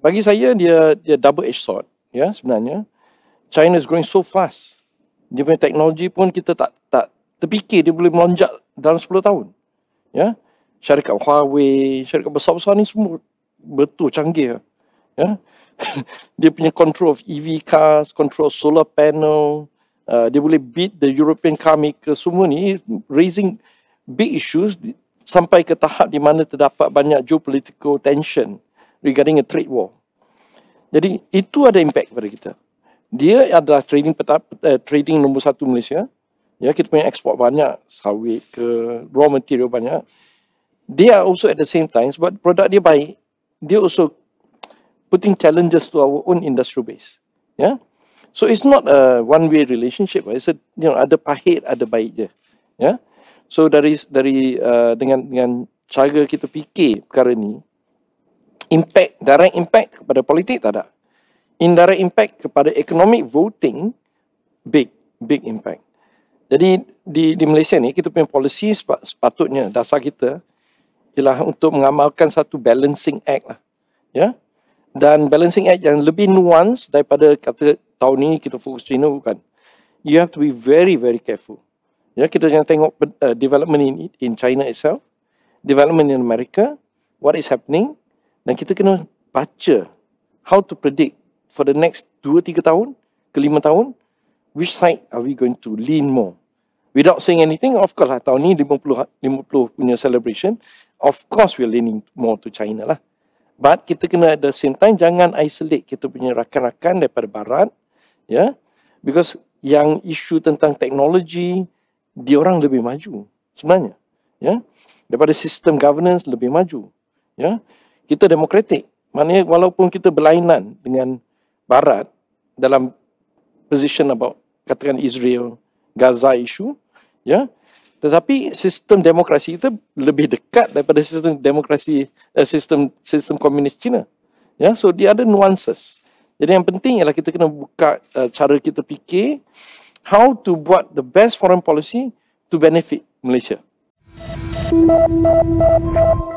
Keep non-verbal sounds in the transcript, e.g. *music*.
bagi saya dia dia double edged sword ya yeah, sebenarnya China is growing so fast dia punya teknologi pun kita tak tak terfikir dia boleh melonjak dalam 10 tahun ya yeah. syarikat Huawei syarikat besar-besar ni semua betul canggih ya yeah. *laughs* dia punya control of EV cars control of solar panel uh, dia boleh beat the European car maker semua ni raising big issues sampai ke tahap di mana terdapat banyak geopolitical tension regarding a trade war. Jadi itu ada impact kepada kita. Dia adalah trading peta, eh, trading nombor satu Malaysia. Ya kita punya ekspor banyak sawit ke raw material banyak. Dia also at the same time sebab produk dia baik, dia also putting challenges to our own industrial base. Ya. So it's not a one way relationship. It's a, you know, ada pahit, ada baik je. Ya. So dari dari uh, dengan dengan cara kita fikir perkara ni, impact, direct impact kepada politik tak ada. Indirect impact kepada economic voting, big, big impact. Jadi di, di Malaysia ni, kita punya policy sepatutnya, dasar kita, ialah untuk mengamalkan satu balancing act lah. Ya? Dan balancing act yang lebih nuance daripada kata tahun ni kita fokus China bukan. You have to be very, very careful. Ya, kita jangan tengok uh, development in, in China itself, development in America, what is happening, dan kita kena baca how to predict for the next 2-3 tahun, kelima tahun, which side are we going to lean more? Without saying anything, of course lah, tahun ni 50, 50 punya celebration, of course we're leaning more to China lah. But kita kena at the same time, jangan isolate kita punya rakan-rakan daripada barat. ya, yeah? Because yang isu tentang teknologi, dia orang lebih maju sebenarnya. ya, yeah? Daripada sistem governance lebih maju. ya. Yeah? kita demokratik. Maknanya walaupun kita berlainan dengan Barat dalam position about katakan Israel, Gaza isu, ya, tetapi sistem demokrasi itu lebih dekat daripada sistem demokrasi uh, sistem sistem komunis China, Ya, so dia ada nuances. Jadi yang penting ialah kita kena buka uh, cara kita fikir how to buat the best foreign policy to benefit Malaysia. Mama, mama,